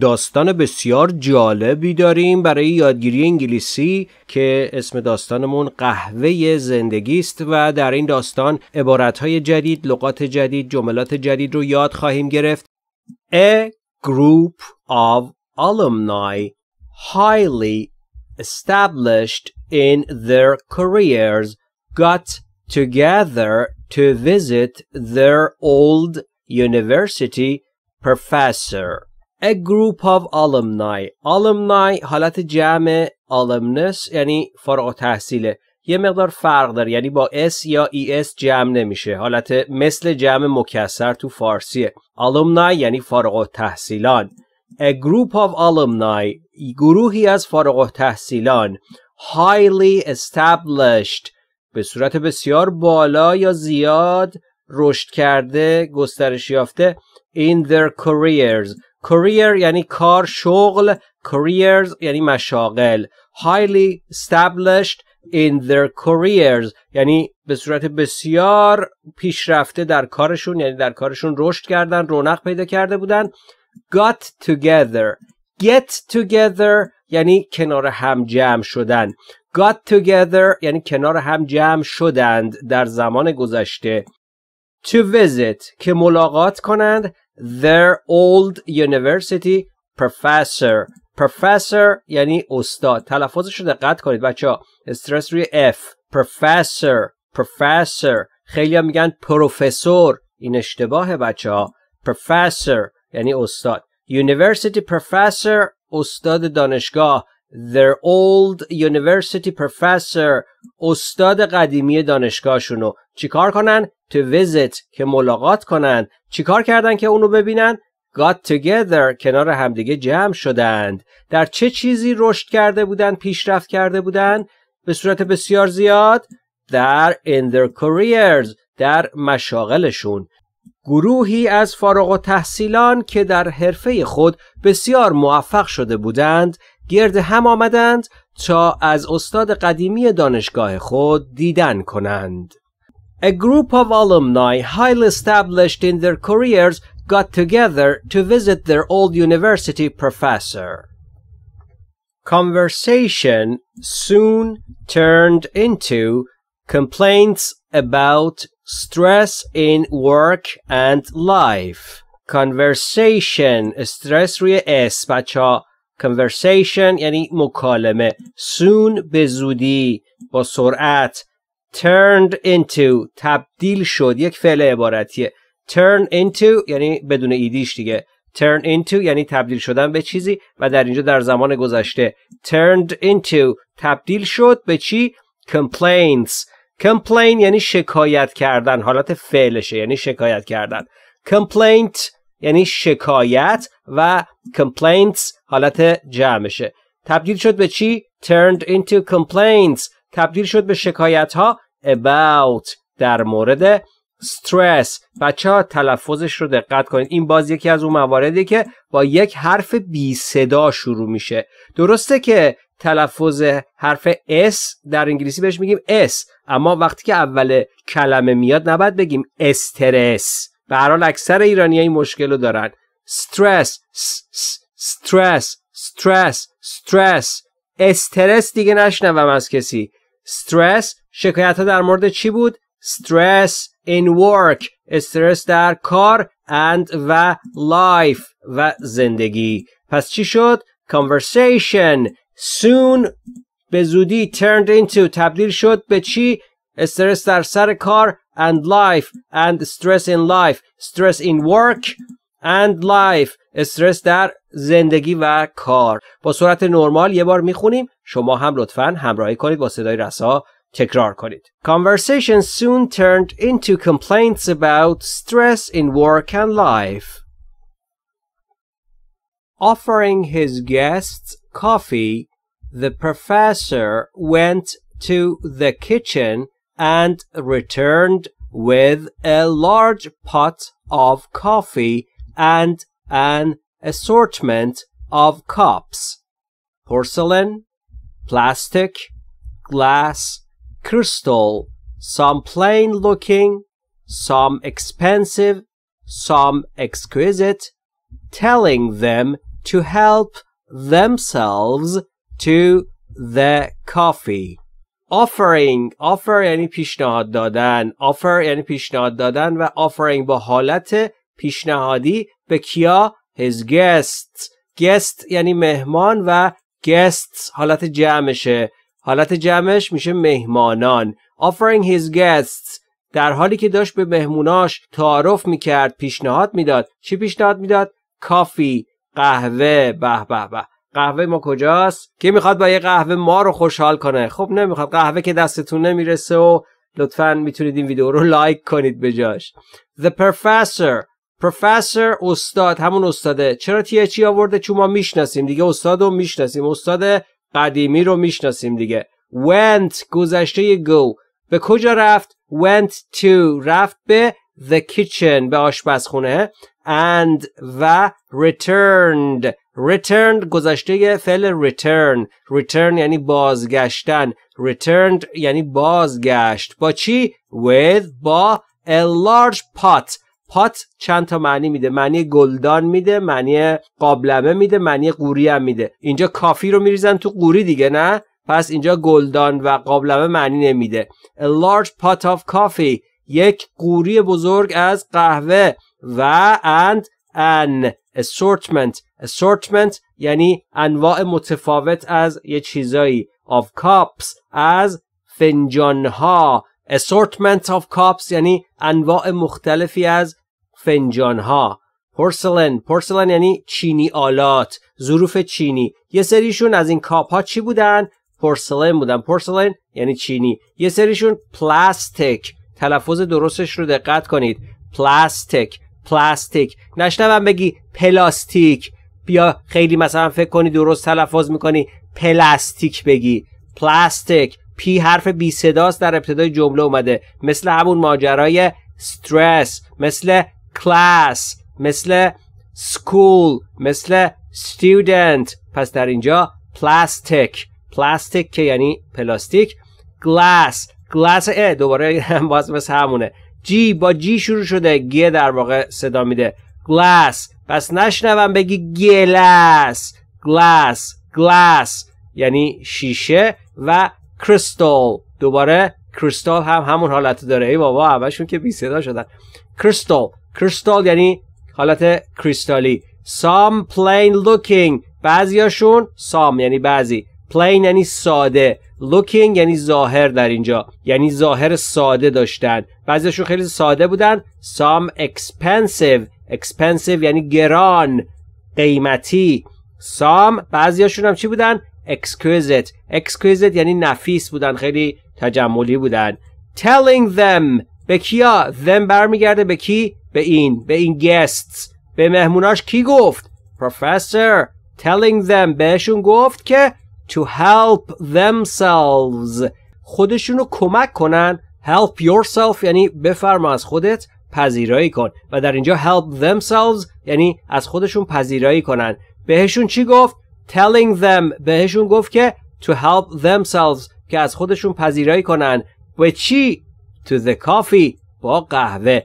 داستان بسیار جالبی داریم برای یادگیری انگلیسی که اسم داستانمون قهوه زندگی است و در این داستان عبارتهای جدید، لغات جدید، جملات جدید رو یاد خواهیم گرفت. A group of alumni highly established in their careers got together to visit their old university professor. A group of alumni. Alumni حالت جمع alumnus یعنی فارغ تحصیله. یه مقدار فرق داره یعنی با اس یا ای e اس جمع نمیشه حالت مثل جمع مکسر تو فارسیه alumni یعنی فارغ تحصیلان A group of alumni گروهی از فارغ تحصیلان highly established به صورت بسیار بالا یا زیاد رشد کرده گسترش یافته in their careers career یعنی کار شغل careers یعنی مشاغل highly established in their careers یعنی به صورت بسیار پیشرفته در کارشون یعنی در کارشون رشد کردن رونق پیدا کرده بودن got together get together یعنی کنار هم جمع شدن got together یعنی کنار هم جمع شدند در زمان گذشته to visit که ملاقات کنند their old university professor professor یعنی استاد تلفظش رو دقت کنید بچه ها استرس روی F professor professor خیلی ها میگن پروفسور این اشتباه بچه professor یعنی استاد university professor استاد دانشگاه their old university professor استاد قدیمی دانشگاهشونو چیکار کنن to visit که ملاقات کنن چیکار کردن که اونو ببینن got together کنار همدیگه جمع شدند در چه چیزی رشد کرده بودند پیشرفت کرده بودند به صورت بسیار زیاد در in their careers در مشاغلشون گروهی از فارغ و تحصیلان که در حرفه خود بسیار موفق شده بودند گرد هم آمدند تا از استاد قدیمی دانشگاه خود دیدن کنند. A group of alumni highly established in their careers got together to visit their old university professor. Conversation soon turned into complaints about stress in work and life. Conversation stress روی اس بچه conversation یعنی مکالمه soon به زودی با سرعت turned into تبدیل شد یک فعل عبارتیه turn into یعنی بدون ایدیش دیگه turn into یعنی تبدیل شدن به چیزی و در اینجا در زمان گذشته turned into تبدیل شد به چی complaints complain یعنی شکایت کردن حالت فعلشه یعنی شکایت کردن complaint یعنی شکایت و complaints حالت جمعشه تبدیل شد به چی؟ turned into complaints تبدیل شد به شکایت ها about در مورد stress بچه ها تلفظش رو دقت کنید این باز یکی از اون مواردی که با یک حرف بی صدا شروع میشه درسته که تلفظ حرف S در انگلیسی بهش میگیم S اما وقتی که اول کلمه میاد نباید بگیم استرس به هر حال اکثر ایرانی این مشکل رو دارن استرس استرس استرس استرس استرس دیگه نشنوم از کسی استرس شکایت ها در مورد چی بود استرس in work استرس در کار and و life و زندگی پس چی شد conversation soon به زودی turned into تبدیل شد به چی استرس در سر کار and life and stress in life stress in work and life استرس در زندگی و کار با سرعت نرمال یه بار میخونیم شما هم لطفا همراهی کنید با صدای رسا تکرار کنید Conversation soon turned into complaints about stress in work and life Offering his guests coffee, the professor went to the kitchen and returned with a large pot of coffee and an assortment of cups, porcelain, plastic, glass, crystal, some plain looking, some expensive, some exquisite, telling them to help themselves to the coffee. offering آفر یعنی پیشنهاد دادن آفر یعنی پیشنهاد دادن و offering با حالت پیشنهادی به کیا his گست guest یعنی مهمان و guests حالت جمعشه حالت جمعش میشه مهمانان offering his guests در حالی که داشت به مهموناش تعارف میکرد پیشنهاد میداد چی پیشنهاد میداد کافی قهوه به به به قهوه ما کجاست که میخواد با یه قهوه ما رو خوشحال کنه خب نمیخواد قهوه که دستتون نمیرسه و لطفا میتونید این ویدیو رو لایک کنید به جاش The Professor Professor استاد همون استاده چرا تی e آورده چون ما میشناسیم دیگه استاد رو میشناسیم استاد قدیمی رو میشناسیم دیگه went گذشته گو به کجا رفت went to رفت به the kitchen به آشپزخونه and و returned returned گذشته فعل return return یعنی بازگشتن returned یعنی بازگشت با چی with با a large pot پات چند تا معنی میده معنی گلدان میده معنی قابلمه میده معنی قوری هم میده اینجا کافی رو میریزن تو قوری دیگه نه پس اینجا گلدان و قابلمه معنی نمیده a large pot of coffee یک قوری بزرگ از قهوه و and an assortment assortment یعنی انواع متفاوت از یه چیزایی of cups از ها assortment of cups یعنی انواع مختلفی از ها porcelain porcelain یعنی چینی آلات ظروف چینی یه سریشون از این کاپ ها چی بودن porcelain بودن porcelain یعنی چینی یه سریشون پلاستیک تلفظ درستش رو دقت کنید پلاستیک پلاستیک نشنوم بگی پلاستیک بیا خیلی مثلا فکر کنی درست تلفظ میکنی پلاستیک بگی پلاستیک پی حرف بی صداست در ابتدای جمله اومده مثل همون ماجرای استرس مثل کلاس مثل سکول مثل student پس در اینجا پلاستیک پلاستیک که یعنی پلاستیک گلاس گلاس اه دوباره باز مثل همونه جی با جی شروع شده گیه در واقع صدا میده گلاس پس نشنوم بگی گلاس گلاس گلاس یعنی شیشه و کریستال دوباره کریستال هم همون حالت داره ای بابا همشون که بی صدا شدن کریستال کریستال یعنی حالت کریستالی سام پلین لوکینگ بعضیاشون سام یعنی بعضی plain یعنی ساده looking یعنی ظاهر در اینجا یعنی ظاهر ساده داشتن بعضیشون خیلی ساده بودن some expensive expensive یعنی گران قیمتی some بعضیاشون هم چی بودن exquisite exquisite یعنی نفیس بودن خیلی تجملی بودن telling them به کیا them برمیگرده به کی به این به این guests به مهموناش کی گفت professor telling them بهشون گفت که to help themselves رو کمک کنن help yourself یعنی بفرما از خودت پذیرایی کن و در اینجا help themselves یعنی از خودشون پذیرایی کنن بهشون چی گفت telling them بهشون گفت که to help themselves که از خودشون پذیرایی کنن و چی to the coffee با قهوه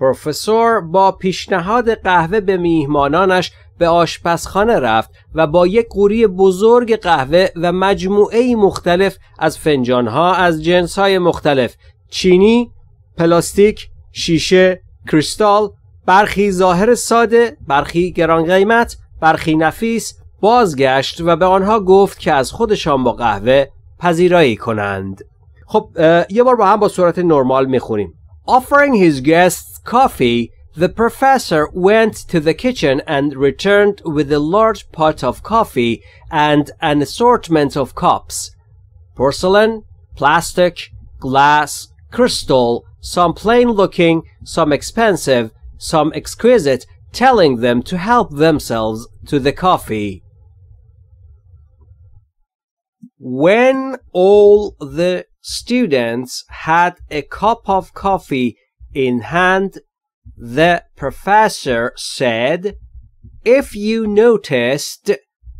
پروفسور با پیشنهاد قهوه به میهمانانش به آشپزخانه رفت و با یک قوری بزرگ قهوه و مجموعه مختلف از فنجانها از جنسهای مختلف چینی، پلاستیک، شیشه، کریستال، برخی ظاهر ساده، برخی گران قیمت، برخی نفیس بازگشت و به آنها گفت که از خودشان با قهوه پذیرایی کنند. خب یه بار با هم با صورت نرمال میخونیم. Offering his guests coffee, the professor went to the kitchen and returned with a large pot of coffee and an assortment of cups. Porcelain, plastic, glass, crystal, some plain looking, some expensive, some exquisite, telling them to help themselves to the coffee. When all the students had a cup of coffee in hand, the professor said, If you noticed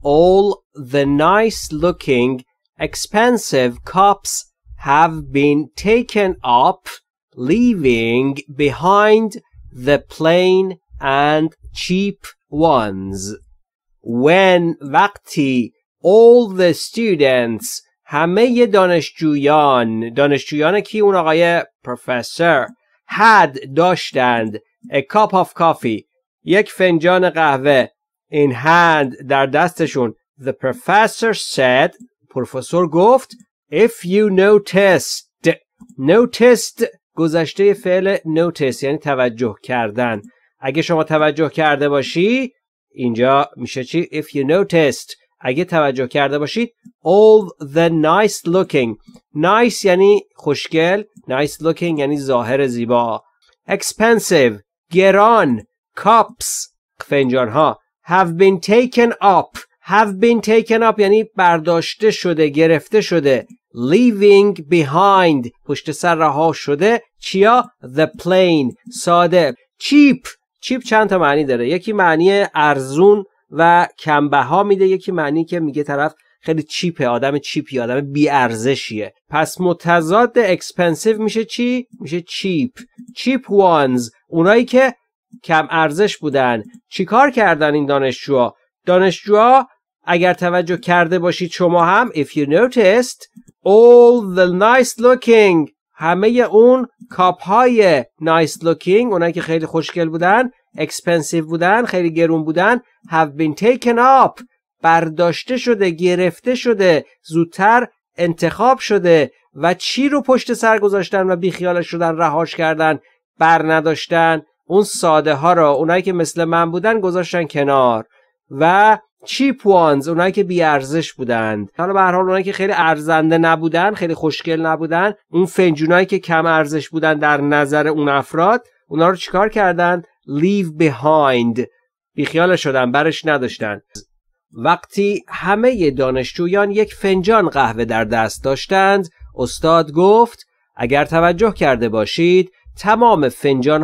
all the nice looking expensive cups have been taken up, leaving behind the plain and cheap ones. When وقتی all the students همه دانشجویان دانشجویان کی اون آقای پروفسور had داشتند a cup of coffee یک فنجان قهوه in hand در دستشون the professor said پروفسور گفت if you noticed noticed گذشته فعل notice یعنی توجه کردن اگه شما توجه کرده باشی اینجا میشه چی if you noticed اگه توجه کرده باشید all the nice looking nice یعنی خوشگل nice looking یعنی ظاهر زیبا expensive گران cups فنجان ها have been taken up have been taken up یعنی برداشته شده گرفته شده leaving behind پشت سر رها شده چیا the plane ساده cheap cheap چند تا معنی داره یکی معنی ارزون و ها میده یکی معنی که میگه طرف خیلی چیپه آدم چیپی آدم بی ارزشیه پس متضاد اکسپنسیو میشه چی میشه چیپ چیپ وانز اونایی که کم ارزش بودن چیکار کردن این دانشجوها دانشجوها اگر توجه کرده باشید شما هم if you noticed all the nice looking همه اون کاپ های nice looking اونایی که خیلی خوشگل بودن EXPENSIVE بودن خیلی گرون بودن have been taken up برداشته شده گرفته شده زودتر انتخاب شده و چی رو پشت سر گذاشتن و بیخیالش شدن رهاش کردن بر نداشتن اون ساده ها را اونایی که مثل من بودن گذاشتن کنار و cheap ones اونایی که بی ارزش بودند حالا به هر حال اونایی که خیلی ارزنده نبودن خیلی خوشگل نبودن اون فنجونایی که کم ارزش بودن در نظر اون افراد اونا رو چیکار کردند؟ leave behind بیخیال شدن برش نداشتن وقتی همه دانشجویان یک فنجان قهوه در دست داشتند استاد گفت اگر توجه کرده باشید تمام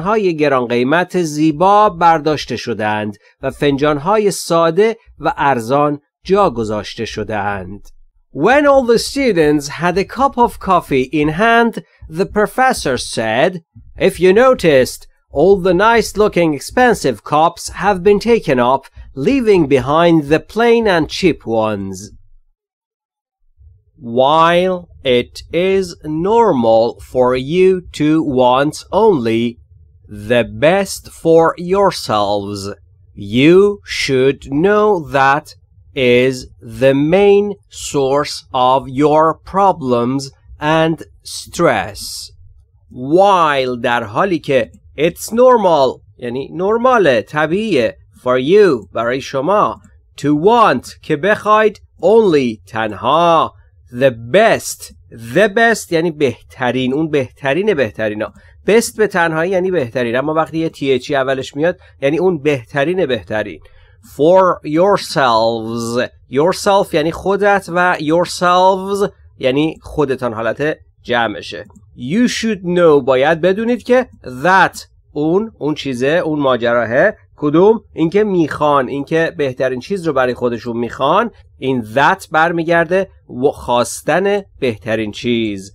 های گران قیمت زیبا برداشته شدند و های ساده و ارزان جا گذاشته شدند When all the students had a cup of coffee in hand, the professor said, If you noticed, All the nice-looking expensive cops have been taken up, leaving behind the plain and cheap ones. While it is normal for you to want only the best for yourselves, you should know that is the main source of your problems and stress. While در حالی که It's normal یعنی نرماله طبیعیه For you برای شما To want که بخواید Only تنها The best The best یعنی بهترین اون بهترین بهترین ها best به تنهایی یعنی بهترین اما وقتی یه چی e اولش میاد یعنی اون بهترین بهترین For yourselves Yourself یعنی خودت و yourselves یعنی خودتان حالت جمعشه You should know باید بدونید که that اون اون چیزه اون ماجراهه کدوم اینکه میخوان اینکه بهترین چیز رو برای خودشون میخوان این that برمیگرده و خواستن بهترین چیز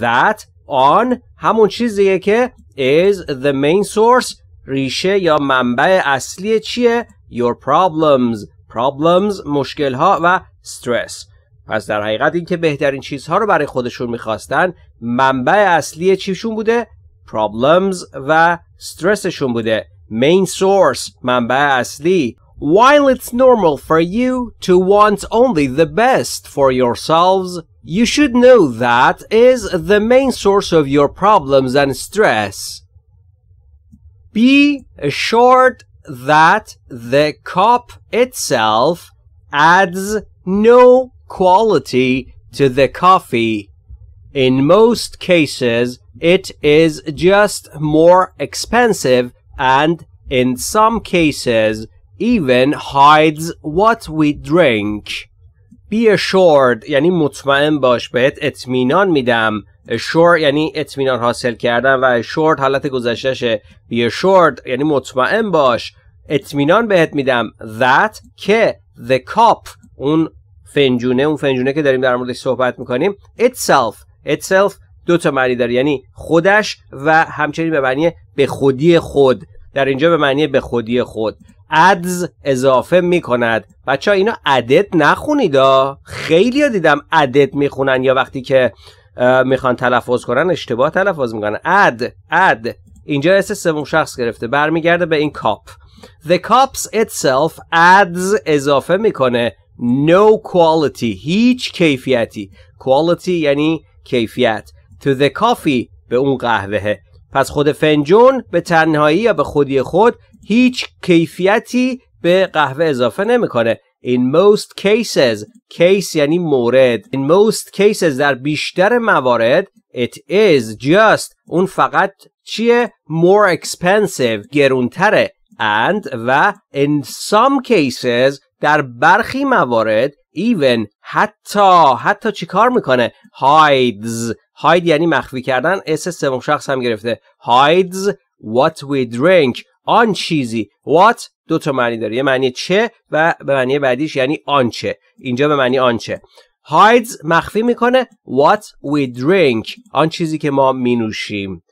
that آن همون چیزیه که is the main source ریشه یا منبع اصلی چیه your problems problems مشکل ها و stress پس در حقیقت اینکه بهترین چیزها رو برای خودشون میخواستن منبع اصلی چیشون بوده problems و استرسشون بوده main source منبع اصلی While it's normal for you to want only the best for yourselves, you should know that is the main source of your problems and stress. Be assured that the cup itself adds no quality to the coffee. In most cases, it is just more expensive and in some cases even hides what we drink. Be assured یعنی مطمئن باش بهت اطمینان میدم assured یعنی اطمینان حاصل کردن و assured حالت گذشتشه be assured یعنی مطمئن باش اطمینان بهت میدم that که the cup اون فنجونه اون فنجونه که داریم در موردش صحبت میکنیم itself itself دو تا معنی داره یعنی خودش و همچنین به معنی به خودی خود در اینجا به معنی به خودی خود ادز اضافه میکند بچه ها اینا عدد نخونید خیلی ها دیدم عدد میخونن یا وقتی که میخوان تلفظ کنن اشتباه تلفظ میکنن اد اد اینجا اس سوم شخص گرفته برمیگرده به این کاپ The cups itself adds اضافه میکنه no quality هیچ کیفیتی quality یعنی کیفیت to the coffee به اون قهوهه پس خود فنجون به تنهایی یا به خودی خود هیچ کیفیتی به قهوه اضافه نمیکنه In most cases case یعنی مورد In most cases در بیشتر موارد It is just اون فقط چیه more expensive گرونتره and و in some cases در برخی موارد ایون حتی حتی چیکار میکنه hides hide یعنی مخفی کردن اس سوم شخص هم گرفته hides what we drink آن چیزی what دو تا معنی داره یه معنی چه و به معنی بعدیش یعنی آنچه اینجا به معنی آنچه hides مخفی میکنه what we drink آن چیزی که ما مینوشیم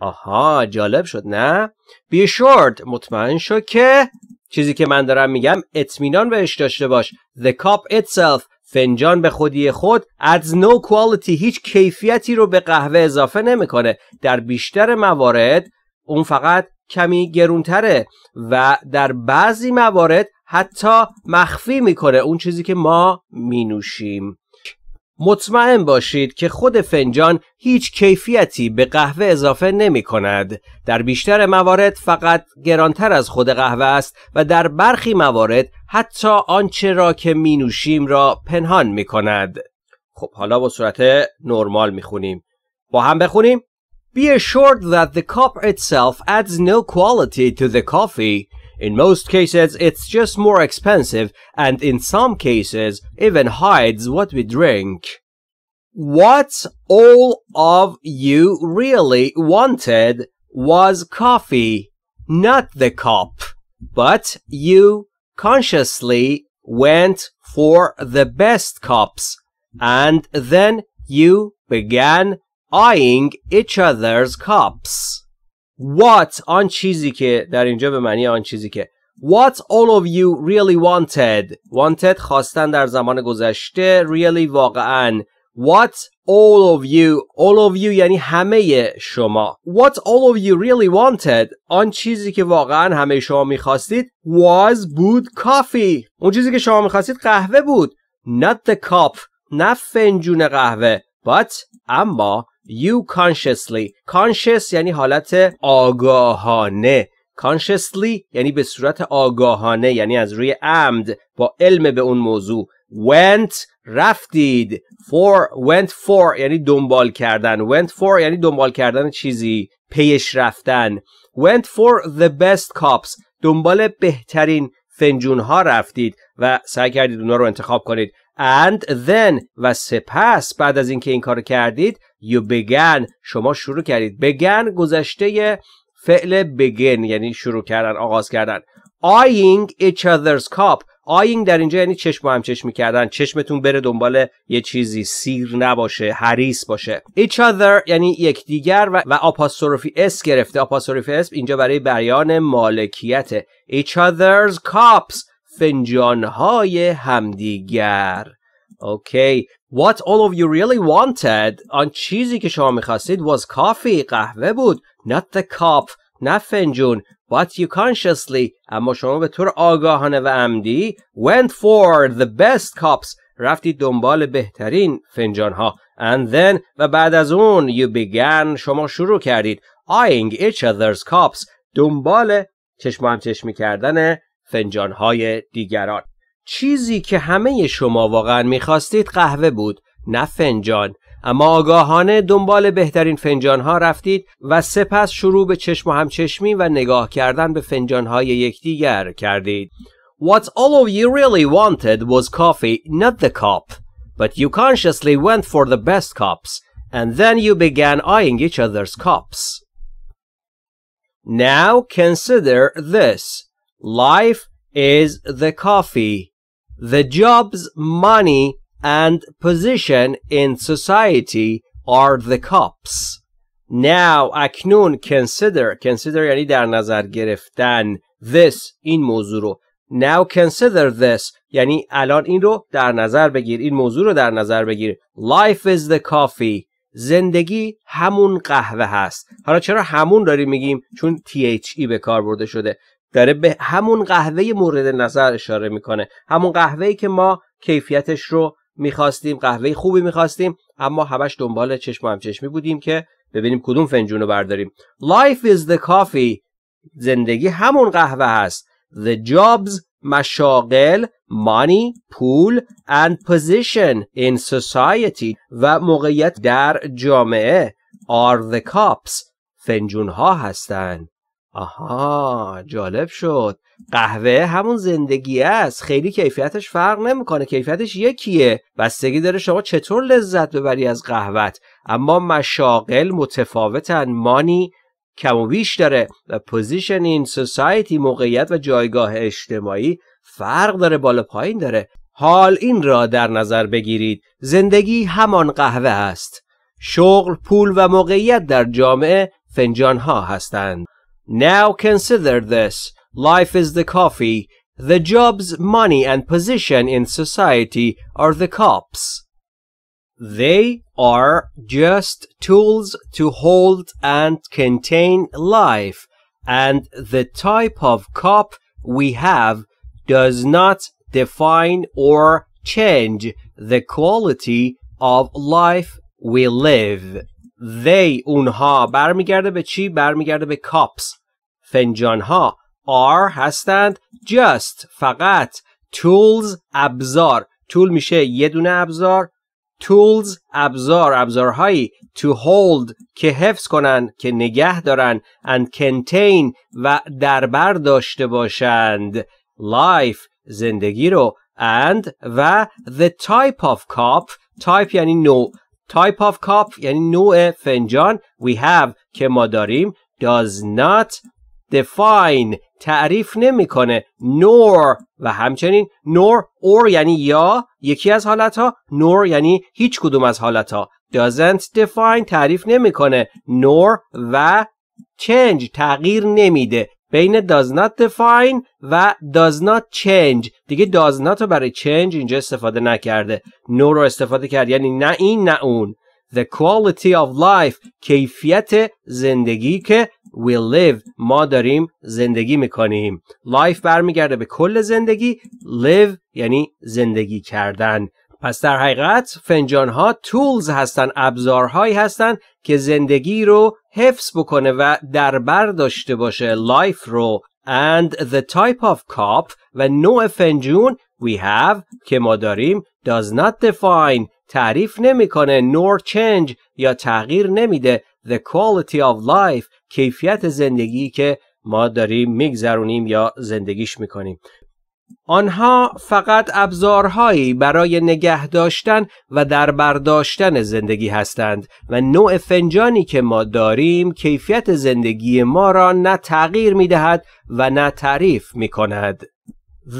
آها جالب شد نه be assured مطمئن شو که چیزی که من دارم میگم اطمینان بهش داشته باش The cup itself فنجان به خودی خود adds no quality هیچ کیفیتی رو به قهوه اضافه نمیکنه در بیشتر موارد اون فقط کمی گرونتره و در بعضی موارد حتی مخفی میکنه اون چیزی که ما مینوشیم مطمئن باشید که خود فنجان هیچ کیفیتی به قهوه اضافه نمی کند. در بیشتر موارد فقط گرانتر از خود قهوه است و در برخی موارد حتی آنچه را که می نوشیم را پنهان می کند. خب حالا با صورت نرمال می خونیم. با هم بخونیم؟ Be assured that the cup itself adds no quality to the coffee. In most cases, it's just more expensive and in some cases, even hides what we drink. What all of you really wanted was coffee, not the cup. But you consciously went for the best cups and then you began eyeing each other's cups. what آن چیزی که در اینجا به معنی آن چیزی که What all of you really wanted Wanted خواستن در زمان گذشته Really واقعا What all of you All of you یعنی همه شما What all of you really wanted آن چیزی که واقعا همه شما میخواستید Was بود coffee اون چیزی که شما میخواستید قهوه بود Not the cup نه فنجون قهوه But اما You consciously Conscious یعنی حالت آگاهانه Consciously یعنی به صورت آگاهانه یعنی از روی عمد با علم به اون موضوع Went رفتید For Went for یعنی دنبال کردن Went for یعنی دنبال کردن چیزی پیش رفتن Went for the best cops دنبال بهترین فنجون ها رفتید و سعی کردید اونا رو انتخاب کنید and then و سپس بعد از اینکه این, این کار کردید یو بگن شما شروع کردید بگن گذشته فعل بگن یعنی شروع کردن آغاز کردن آینگ ایچ other's cup آینگ در اینجا یعنی چشم هم چشم کردن چشمتون بره دنبال یه چیزی سیر نباشه حریص باشه ایچ other یعنی یکدیگر و, و آپاستروفی اس گرفته آپاستروفی اس اینجا برای بیان مالکیت each other's فنجان های همدیگر اوکی What all of you really wanted آن چیزی که شما میخواستید was coffee قهوه بود not the cup نه فنجون but you consciously اما شما به طور آگاهانه و عمدی went for the best cups رفتید دنبال بهترین فنجان ها and then و بعد از اون you began شما شروع کردید eyeing each other's cups دنبال چشم هم چشمی کردن فنجان های دیگران چیزی که همه شما واقعا میخواستید قهوه بود نه فنجان اما آگاهانه دنبال بهترین فنجان ها رفتید و سپس شروع به چشم و همچشمی و نگاه کردن به فنجان های یکدیگر کردید. What all of you really wanted was coffee, not the cup. But you consciously went for the best cups, and then you began eyeing each other's cups. Now consider this. Life is the coffee. the job's money and position in society are the cops now اکنون consider consider یعنی در نظر گرفتن this این موضوع رو now consider this یعنی الان این رو در نظر بگیر این موضوع رو در نظر بگیر life is the coffee زندگی همون قهوه هست حالا چرا همون داریم میگیم چون THE به کار برده شده داره به همون قهوه مورد نظر اشاره میکنه همون قهوه‌ای که ما کیفیتش رو میخواستیم قهوه خوبی میخواستیم اما همش دنبال چشم هم چشمی بودیم که ببینیم کدوم فنجون رو برداریم Life is the کافی زندگی همون قهوه هست The jobs مشاغل money پول and position in society و موقعیت در جامعه are the cups فنجون ها هستند آها جالب شد قهوه همون زندگی است خیلی کیفیتش فرق نمیکنه کیفیتش یکیه بستگی داره شما چطور لذت ببری از قهوت اما مشاغل متفاوتن مانی کم و بیش داره و پوزیشن این سوسایتی موقعیت و جایگاه اجتماعی فرق داره بالا پایین داره حال این را در نظر بگیرید زندگی همان قهوه است شغل پول و موقعیت در جامعه فنجان ها هستند Now consider this. Life is the coffee. The jobs, money and position in society are the cups. They are just tools to hold and contain life, and the type of cup we have does not define or change the quality of life we live. they اونها برمیگرده به چی؟ برمیگرده به کاپس فنجان ها are هستند just فقط tools ابزار تول میشه یه دونه ابزار tools ابزار ابزارهایی to hold که حفظ کنن که نگه دارن and contain و دربر داشته باشند life زندگی رو and و the type of cup type یعنی نوع type of cup یعنی نوع فنجان we have که ما داریم does not define تعریف نمیکنه nor و همچنین nor or یعنی یا یکی از حالت ها nor یعنی هیچ کدوم از حالت ها doesn't define تعریف نمیکنه nor و change تغییر نمیده بین does not define و does not change دیگه does not رو برای change اینجا استفاده نکرده no رو استفاده کرد یعنی نه این نه اون the quality of life کیفیت زندگی که we live ما داریم زندگی میکنیم life برمیگرده به کل زندگی live یعنی زندگی کردن پس در حقیقت فنجان ها تولز هستند ابزارهایی هستن که زندگی رو حفظ بکنه و دربر داشته باشه لایف رو and the type of cup و نوع فنجون we have که ما داریم does not define تعریف نمیکنه nor change یا تغییر نمیده the quality of life کیفیت زندگی که ما داریم میگذرونیم یا زندگیش میکنیم آنها فقط ابزارهایی برای نگه داشتن و در برداشتن زندگی هستند و نوع فنجانی که ما داریم کیفیت زندگی ما را نه تغییر می دهد و نه تعریف می کند.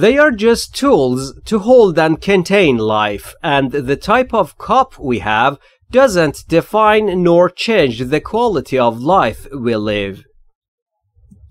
They are just tools to hold and contain life and the type of cup we have doesn't define nor change the quality of life we live.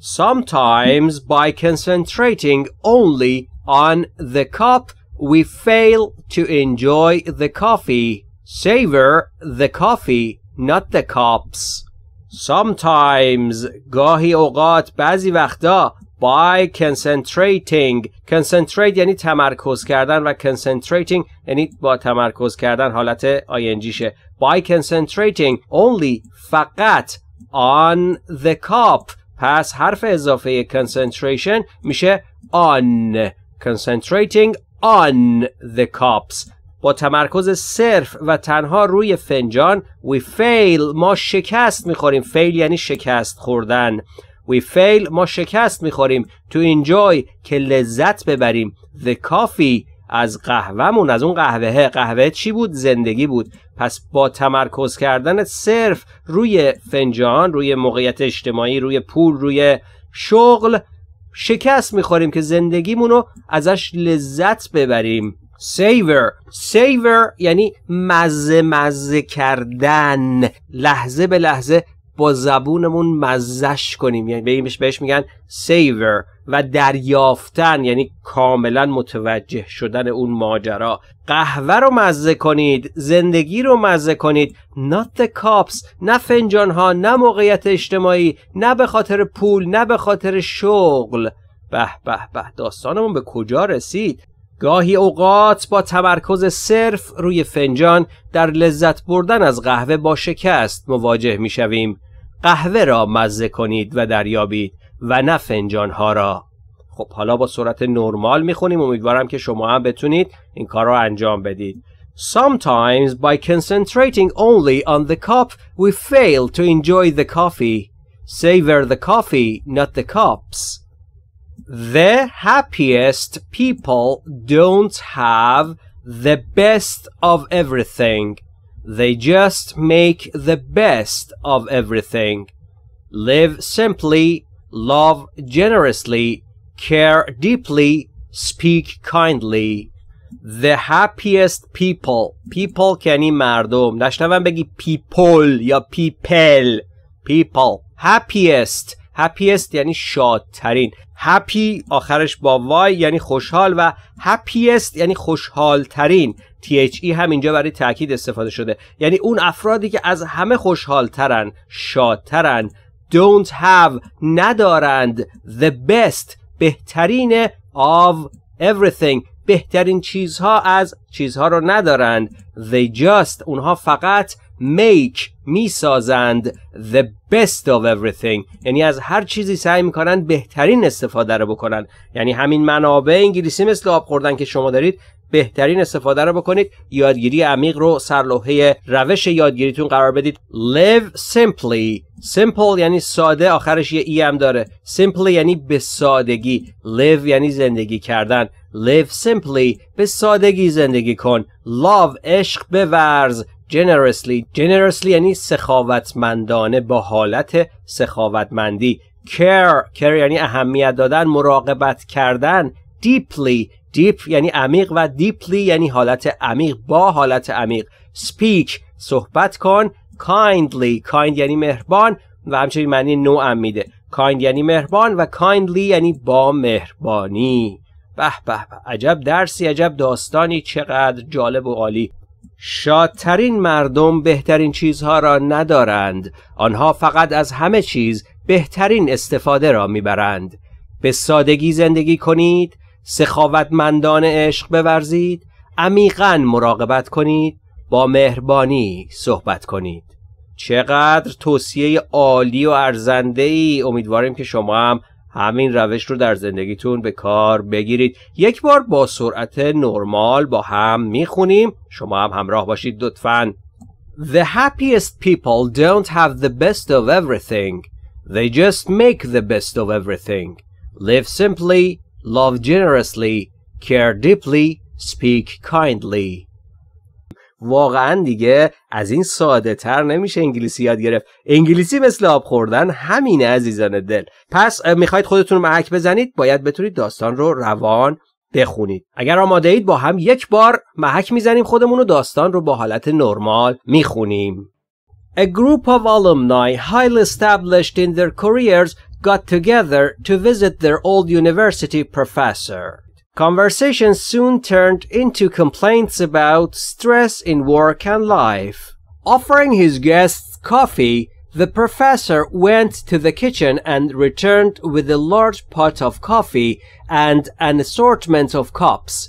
Sometimes by concentrating only on the cup, we fail to enjoy the coffee. Savor the coffee, not the cups. Sometimes, گاهی اوقات بعضی وقتا by concentrating concentrate یعنی تمرکز کردن و concentrating یعنی با تمرکز کردن حالت ing شه by concentrating only فقط on the cup پس حرف اضافه concentration میشه on concentrating on the cups با تمرکز صرف و تنها روی فنجان we fail ما شکست میخوریم fail یعنی شکست خوردن we fail ما شکست میخوریم to enjoy که لذت ببریم the coffee از قهوهمون از اون قهوه قهوه چی بود زندگی بود پس با تمرکز کردن صرف روی فنجان روی موقعیت اجتماعی روی پول روی شغل شکست میخوریم که زندگیمون رو ازش لذت ببریم سیور سیور یعنی مزه مزه کردن لحظه به لحظه با زبونمون مزش کنیم یعنی بهش میگن سیور و دریافتن یعنی کاملا متوجه شدن اون ماجرا قهوه رو مزه کنید زندگی رو مزه کنید not the نه فنجان ها نه موقعیت اجتماعی نه به خاطر پول نه به خاطر شغل به به به داستانمون به کجا رسید گاهی اوقات با تمرکز صرف روی فنجان در لذت بردن از قهوه با شکست مواجه می شویم. قهوه را مزه کنید و دریابید و نه فنجان ها را. خب حالا با سرعت نرمال میخونیم امیدوارم که شما هم بتونید این کار را انجام بدید. Sometimes by concentrating only on the cup we fail to enjoy the coffee. Savor the coffee, not the cups. the happiest people don't have the best of everything. They just make the best of everything. Live simply, love generously, care deeply, speak kindly. The happiest people. People یعنی مردم. نشنون بگی people یا people. People. Happiest. هپیست یعنی شادترین Happy آخرش با وای یعنی خوشحال و happiest یعنی خوشحالترین THE هم اینجا برای تاکید استفاده شده یعنی اون افرادی که از همه خوشحالترن شادترن don't have ندارند the best بهترین of everything بهترین چیزها از چیزها رو ندارند they just اونها فقط make میسازند the best of everything یعنی از هر چیزی سعی میکنن بهترین استفاده رو بکنن یعنی همین منابع انگلیسی مثل آب خوردن که شما دارید بهترین استفاده رو بکنید یادگیری عمیق رو سرلوحه روش یادگیریتون قرار بدید live simply simple یعنی ساده آخرش یه ای هم داره simply یعنی به سادگی live یعنی زندگی کردن live simply به سادگی زندگی کن love عشق بورز generously generously یعنی سخاوتمندانه با حالت سخاوتمندی care care یعنی اهمیت دادن مراقبت کردن deeply deep یعنی عمیق و deeply یعنی حالت عمیق با حالت عمیق speak صحبت کن kindly kind یعنی مهربان و همچنین معنی نو میده kind یعنی مهربان و kindly یعنی با مهربانی به به عجب درسی عجب داستانی چقدر جالب و عالی شادترین مردم بهترین چیزها را ندارند آنها فقط از همه چیز بهترین استفاده را میبرند به سادگی زندگی کنید سخاوتمندان عشق بورزید عمیقا مراقبت کنید با مهربانی صحبت کنید چقدر توصیه عالی و ارزنده ای امیدواریم که شما هم همین روش رو در زندگیتون به کار بگیرید یک بار با سرعت نرمال با هم میخونیم شما هم همراه باشید لطفاً The happiest people don't have the best of everything. They just make the best of everything. Live simply, love generously, care deeply, speak kindly. واقعا دیگه از این ساده تر نمیشه انگلیسی یاد گرفت انگلیسی مثل آب خوردن همینه عزیزان دل پس میخواید خودتون محک بزنید باید بتونید داستان رو روان بخونید اگر آماده اید با هم یک بار محک میزنیم خودمون رو داستان رو با حالت نرمال میخونیم A group of alumni highly established in their careers got together to visit their old university professor. Conversation soon turned into complaints about stress in work and life. Offering his guests coffee, the professor went to the kitchen and returned with a large pot of coffee and an assortment of cups.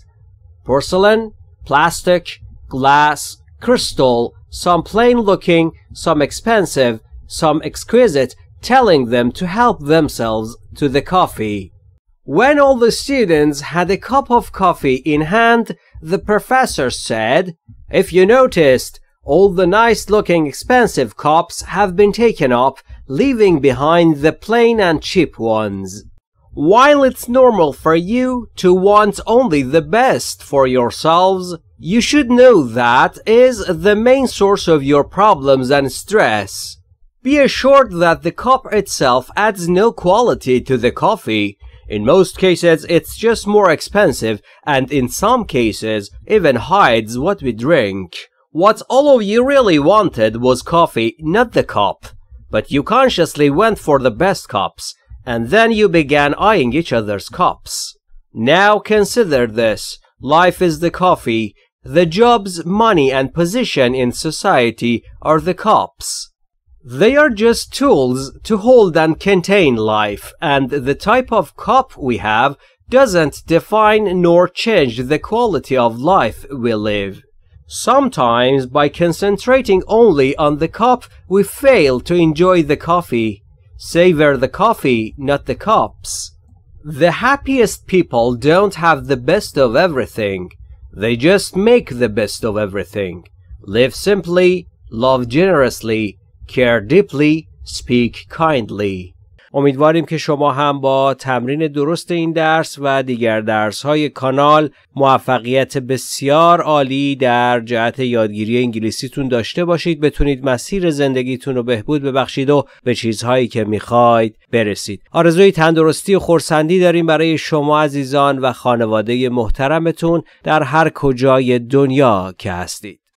Porcelain, plastic, glass, crystal, some plain looking, some expensive, some exquisite, telling them to help themselves to the coffee. When all the students had a cup of coffee in hand, the professor said, If you noticed, all the nice-looking expensive cups have been taken up, leaving behind the plain and cheap ones. While it's normal for you to want only the best for yourselves, you should know that is the main source of your problems and stress. Be assured that the cup itself adds no quality to the coffee, in most cases, it's just more expensive, and in some cases, even hides what we drink. What all of you really wanted was coffee, not the cup. But you consciously went for the best cups, and then you began eyeing each other's cups. Now consider this. Life is the coffee. The jobs, money, and position in society are the cups. They are just tools to hold and contain life, and the type of cup we have doesn't define nor change the quality of life we live. Sometimes, by concentrating only on the cup, we fail to enjoy the coffee. Savor the coffee, not the cups. The happiest people don't have the best of everything. They just make the best of everything. Live simply, love generously, Care deeply, speak kindly. امیدواریم که شما هم با تمرین درست این درس و دیگر درس های کانال موفقیت بسیار عالی در جهت یادگیری انگلیسیتون داشته باشید بتونید مسیر زندگیتون رو بهبود ببخشید و به چیزهایی که میخواید برسید آرزوی تندرستی و خورسندی داریم برای شما عزیزان و خانواده محترمتون در هر کجای دنیا که هستید